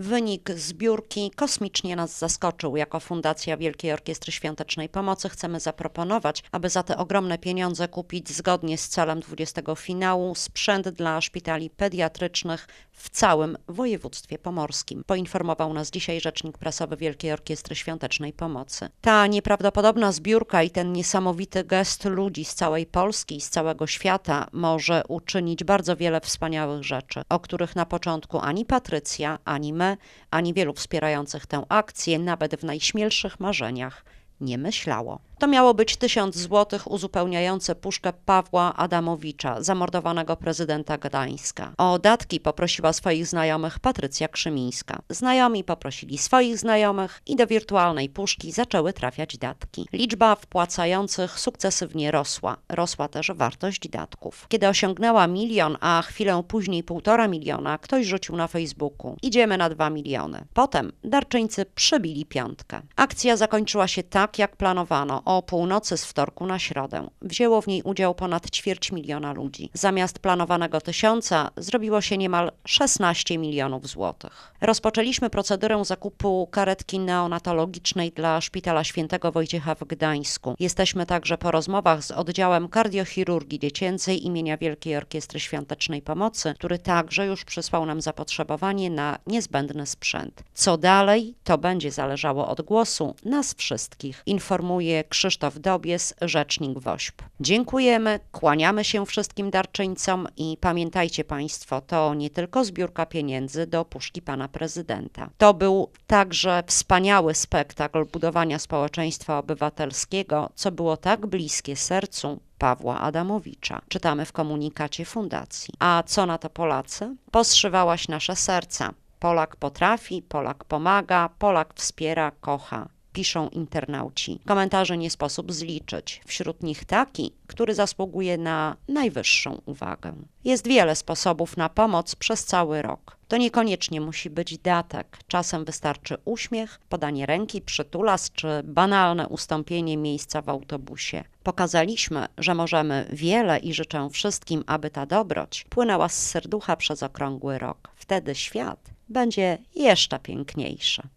Wynik zbiórki kosmicznie nas zaskoczył. Jako Fundacja Wielkiej Orkiestry Świątecznej Pomocy chcemy zaproponować, aby za te ogromne pieniądze kupić zgodnie z celem 20 finału sprzęt dla szpitali pediatrycznych w całym województwie pomorskim. Poinformował nas dzisiaj rzecznik prasowy Wielkiej Orkiestry Świątecznej Pomocy. Ta nieprawdopodobna zbiórka i ten niesamowity gest ludzi z całej Polski i z całego świata może uczynić bardzo wiele wspaniałych rzeczy, o których na początku ani Patrycja, ani my ani wielu wspierających tę akcję, nawet w najśmielszych marzeniach, nie myślało. To miało być tysiąc złotych uzupełniające puszkę Pawła Adamowicza, zamordowanego prezydenta Gdańska. O datki poprosiła swoich znajomych Patrycja Krzymińska. Znajomi poprosili swoich znajomych i do wirtualnej puszki zaczęły trafiać datki. Liczba wpłacających sukcesywnie rosła. Rosła też wartość datków. Kiedy osiągnęła milion, a chwilę później półtora miliona, ktoś rzucił na Facebooku. Idziemy na dwa miliony. Potem darczyńcy przebili piątkę. Akcja zakończyła się tak, jak planowano o północy z wtorku na środę. Wzięło w niej udział ponad ćwierć miliona ludzi. Zamiast planowanego tysiąca zrobiło się niemal 16 milionów złotych. Rozpoczęliśmy procedurę zakupu karetki neonatologicznej dla Szpitala Świętego Wojciecha w Gdańsku. Jesteśmy także po rozmowach z oddziałem kardiochirurgii dziecięcej imienia Wielkiej Orkiestry Świątecznej Pomocy, który także już przysłał nam zapotrzebowanie na niezbędny sprzęt. Co dalej, to będzie zależało od głosu nas wszystkich, informuje Krzysztof Krzysztof Dobies, rzecznik WOŚP. Dziękujemy, kłaniamy się wszystkim darczyńcom i pamiętajcie Państwo, to nie tylko zbiórka pieniędzy do puszki Pana Prezydenta. To był także wspaniały spektakl budowania społeczeństwa obywatelskiego, co było tak bliskie sercu Pawła Adamowicza. Czytamy w komunikacie fundacji. A co na to Polacy? Postrzywałaś nasze serca. Polak potrafi, Polak pomaga, Polak wspiera, kocha piszą internauci. Komentarze nie sposób zliczyć. Wśród nich taki, który zasługuje na najwyższą uwagę. Jest wiele sposobów na pomoc przez cały rok. To niekoniecznie musi być datek. Czasem wystarczy uśmiech, podanie ręki, przytulas czy banalne ustąpienie miejsca w autobusie. Pokazaliśmy, że możemy wiele i życzę wszystkim, aby ta dobroć płynęła z serducha przez okrągły rok. Wtedy świat będzie jeszcze piękniejszy.